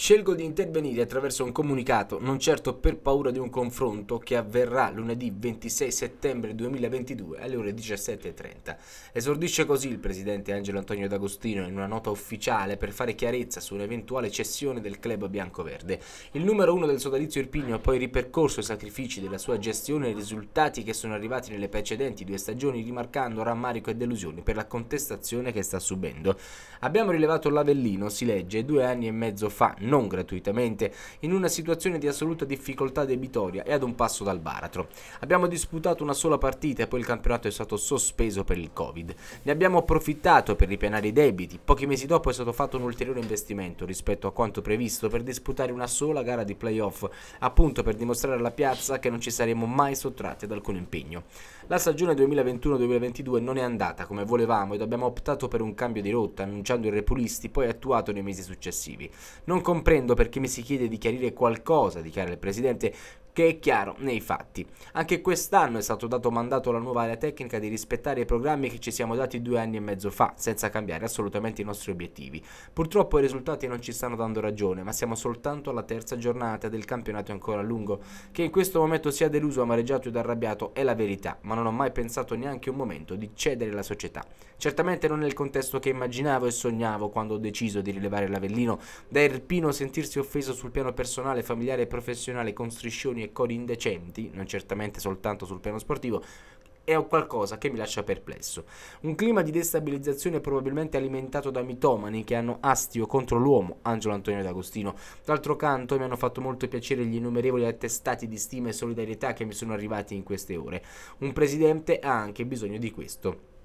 Scelgo di intervenire attraverso un comunicato, non certo per paura di un confronto che avverrà lunedì 26 settembre 2022 alle ore 17.30. Esordisce così il presidente Angelo Antonio D'Agostino in una nota ufficiale per fare chiarezza su un'eventuale cessione del club bianco-verde. Il numero uno del sodalizio Irpigno ha poi ripercorso i sacrifici della sua gestione e i risultati che sono arrivati nelle precedenti due stagioni, rimarcando rammarico e delusione per la contestazione che sta subendo. Abbiamo rilevato l'Avellino, si legge, due anni e mezzo fa non gratuitamente, in una situazione di assoluta difficoltà debitoria e ad un passo dal baratro. Abbiamo disputato una sola partita e poi il campionato è stato sospeso per il Covid. Ne abbiamo approfittato per ripianare i debiti. Pochi mesi dopo è stato fatto un ulteriore investimento rispetto a quanto previsto per disputare una sola gara di playoff, appunto per dimostrare alla piazza che non ci saremmo mai sottratti ad alcun impegno. La stagione 2021-2022 non è andata come volevamo ed abbiamo optato per un cambio di rotta, annunciando i repulisti poi attuato nei mesi successivi. Non com- comprendo perché mi si chiede di chiarire qualcosa, dichiara il presidente, che è chiaro nei fatti. Anche quest'anno è stato dato mandato alla nuova area tecnica di rispettare i programmi che ci siamo dati due anni e mezzo fa, senza cambiare assolutamente i nostri obiettivi. Purtroppo i risultati non ci stanno dando ragione, ma siamo soltanto alla terza giornata del campionato ancora lungo. Che in questo momento sia deluso, amareggiato ed arrabbiato è la verità, ma non ho mai pensato neanche un momento di cedere la società. Certamente non è il contesto che immaginavo e sognavo quando ho deciso di rilevare l'Avellino. Da Erpino sentirsi offeso sul piano personale, familiare e professionale con striscioni e cori indecenti, non certamente soltanto sul piano sportivo, è qualcosa che mi lascia perplesso. Un clima di destabilizzazione probabilmente alimentato da mitomani che hanno astio contro l'uomo, Angelo Antonio D'Agostino. D'altro canto mi hanno fatto molto piacere gli innumerevoli attestati di stima e solidarietà che mi sono arrivati in queste ore. Un presidente ha anche bisogno di questo.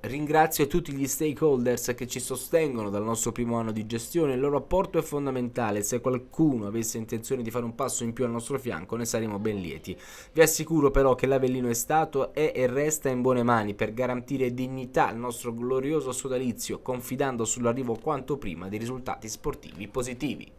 Ringrazio tutti gli stakeholders che ci sostengono dal nostro primo anno di gestione, il loro apporto è fondamentale, se qualcuno avesse intenzione di fare un passo in più al nostro fianco ne saremo ben lieti. Vi assicuro però che l'Avellino è stato, è e resta in buone mani per garantire dignità al nostro glorioso sodalizio, confidando sull'arrivo quanto prima di risultati sportivi positivi.